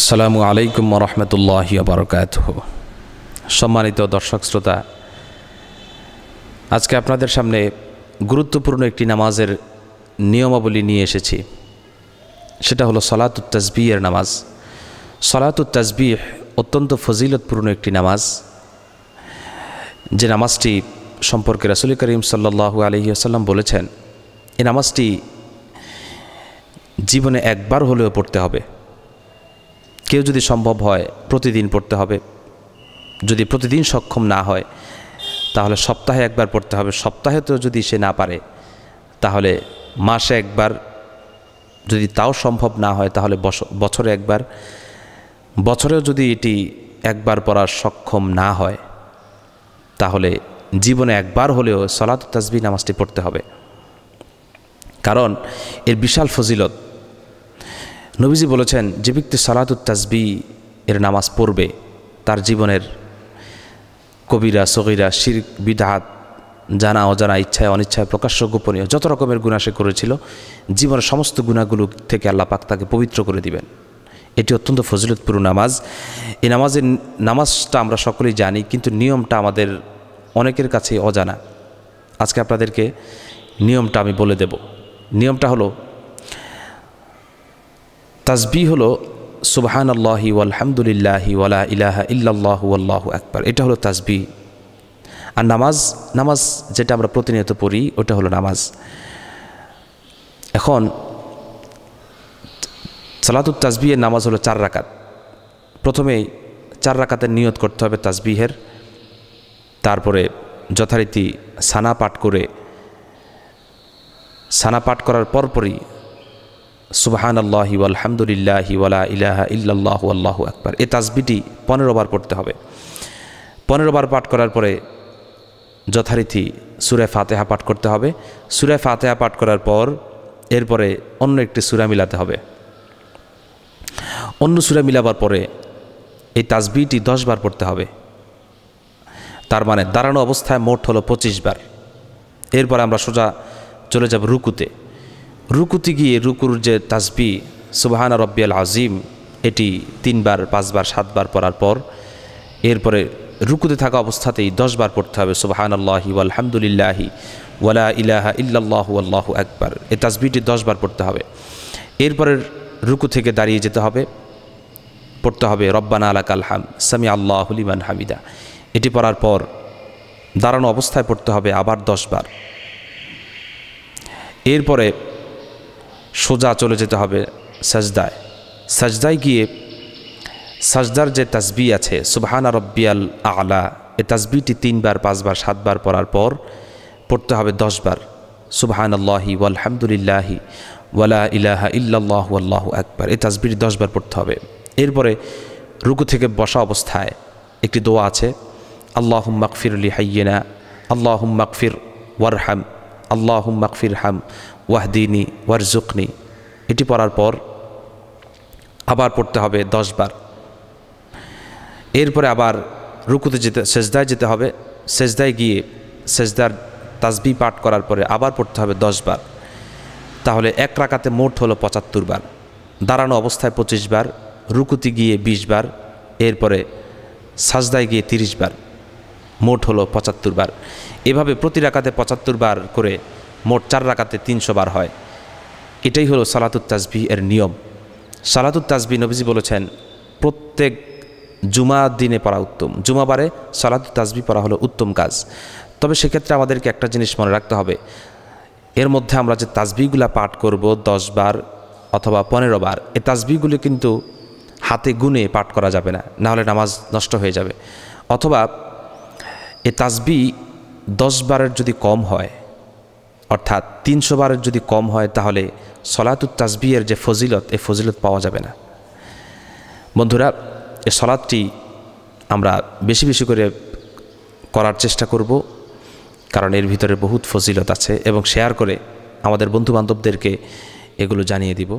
আসসালামু আলাইকুম রহমতুল্লাহ বারকাত সম্মানিত দর্শক শ্রোতা আজকে আপনাদের সামনে গুরুত্বপূর্ণ একটি নামাজের নিয়মাবলী নিয়ে এসেছি সেটা হলো সলাতুত তাজবিহের নামাজ সলাতুত তাজবিহ অত্যন্ত ফজিলতপূর্ণ একটি নামাজ যে নামাজটি সম্পর্কে রাসুল করিম আলহি আসাল্লাম বলেছেন এই নামাজটি জীবনে একবার হলেও পড়তে হবে কেউ যদি সম্ভব হয় প্রতিদিন পড়তে হবে যদি প্রতিদিন সক্ষম না হয় তাহলে সপ্তাহে একবার পড়তে হবে সপ্তাহে তো যদি সে না পারে তাহলে মাসে একবার যদি তাও সম্ভব না হয় তাহলে বছরে একবার বছরেও যদি এটি একবার পড়ার সক্ষম না হয় তাহলে জীবনে একবার হলেও সলাত তাজবি নামাজটি পড়তে হবে কারণ এর বিশাল ফজিলত নবীজি বলেছেন যে ব্যক্তি সালাতুত তাজবি এর নামাজ পড়বে তার জীবনের কবিরা সগিরা শির বিধাত জানা অজানা ইচ্ছায় অনিচ্ছায় প্রকাশ্য গোপনীয় যত রকমের গুণা সে করেছিল জীবনের সমস্ত গুণাগুলো থেকে আল্লাহ পাক তাকে পবিত্র করে দিবেন এটি অত্যন্ত ফজিলতপুর নামাজ এই নামাজের নামাজটা আমরা সকলেই জানি কিন্তু নিয়মটা আমাদের অনেকের কাছে অজানা আজকে আপনাদেরকে নিয়মটা আমি বলে দেব নিয়মটা হলো তাজবি হল সুবাহান আল্লাহি আলহামদুলিল্লাহি ওয়ালা ইলাহা ইল্লাহ আল্লাহ একবার এটা হলো তাজবি আর নামাজ নামাজ যেটা আমরা প্রতিনিয়ত পড়ি ওটা হলো নামাজ এখন সালাতুত তাজবিহের নামাজ হলো চার রাকাত প্রথমেই চার রাকাতের নিয়ত করতে হবে তাজবিহের তারপরে যথারীতি সানা পাঠ করে সানা পাঠ করার পরপরই সুবাহান আল্লাহি আলহামদুলিল্লাহি ওয়ালা ইলাহা ইল্লাহ আল্লাহ আকবার এই তাজবিটি পনেরো বার পড়তে হবে পনেরো বার পাঠ করার পরে যথারীতি সুরে ফাতেহা পাঠ করতে হবে সুরে ফাতেহা পাঠ করার পর এরপরে অন্য একটি সুরা মিলাতে হবে অন্য সুরা মিলাবার পরে এই তাজবিটি দশবার পড়তে হবে তার মানে দাঁড়ানো অবস্থায় মোট হলো পঁচিশ বার এরপর আমরা সোজা চলে যাব রুকুতে রুকুতে গিয়ে রুকুর যে তাজবি সুবাহানা রব্বিয়াল আজিম এটি তিনবার পাঁচবার সাতবার পড়ার পর এরপরে রুকুতে থাকা অবস্থাতেই দশবার পড়তে হবে সুবাহান আল্লাহি আলহামদুলিল্লাহি ওয়ালা ইলাহা ইল্লাহ আল্লাহ একবার এই তাজবিটি দশবার পড়তে হবে এরপরের রুকু থেকে দাঁড়িয়ে যেতে হবে পড়তে হবে রব্বানা আলাক আলহাম সামি আল্লাহলিমান হামিদা এটি পড়ার পর দাঁড়ানো অবস্থায় পড়তে হবে আবার দশবার এরপরে সোজা চলে যেতে হবে সাজদায় সাজদায় গিয়ে সাজদার যে তাজবি আছে সুবহান রব্বিয়াল আলা এ তাজবিটি তিনবার পাঁচবার সাতবার পড়ার পর পড়তে হবে দশবার সুবহান আল্লাহি ওয়ালহামদুলিল্লাহি ওয়ালা ইলাহা ইল্লাহ আল্লাহ একবার এ তাসবিটি দশবার পড়তে হবে এরপরে রুকু থেকে বসা অবস্থায় একটি দোয়া আছে আল্লাহ মাকফির আলী হাইয়েনা আল্লাহ মাকফির ওয়ারহাম আল্লাহ মাকফির হাম ওয়াহদিনী ওয়ারজুকনি এটি পড়ার পর আবার পড়তে হবে দশবার এরপরে আবার রুকুতে যেতে সেজদায় যেতে হবে সেজদায় গিয়ে সেজদার তাজবি পাঠ করার পরে আবার পড়তে হবে দশবার তাহলে এক রাকাতে মোট হলো পঁচাত্তর বার দাঁড়ানো অবস্থায় পঁচিশ বার রুকুতি গিয়ে বিশ বার এরপরে সাজদায় গিয়ে তিরিশ বার মোট হলো পঁচাত্তর বার এভাবে প্রতি রাকাতে পঁচাত্তর বার করে মোট চার রাকাতে তিনশো বার হয় এটাই হলো সালাতুত তাজবি এর নিয়ম সালাতুত তাজবি নবীজি বলেছেন প্রত্যেক জুমা দিনে পড়া উত্তম জুমাবারে সালাতুত তাজবি পড়া হলো উত্তম কাজ তবে সেক্ষেত্রে আমাদেরকে একটা জিনিস মনে রাখতে হবে এর মধ্যে আমরা যে তাজবিগুলা পাঠ করব দশ বার অথবা পনেরো বার এ তাজবিগুলো কিন্তু হাতে গুনে পাঠ করা যাবে না নাহলে নামাজ নষ্ট হয়ে যাবে অথবা এ তাজবি দশ বারের যদি কম হয় অর্থাৎ তিনশো বারের যদি কম হয় তাহলে সলাতুত তাজবিয়ের যে ফজিলত এ ফজিলত পাওয়া যাবে না বন্ধুরা এ সলাদটি আমরা বেশি বেশি করে করার চেষ্টা করব কারণ এর ভিতরে বহুত ফজিলত আছে এবং শেয়ার করে আমাদের বন্ধুবান্ধবদেরকে এগুলো জানিয়ে দিব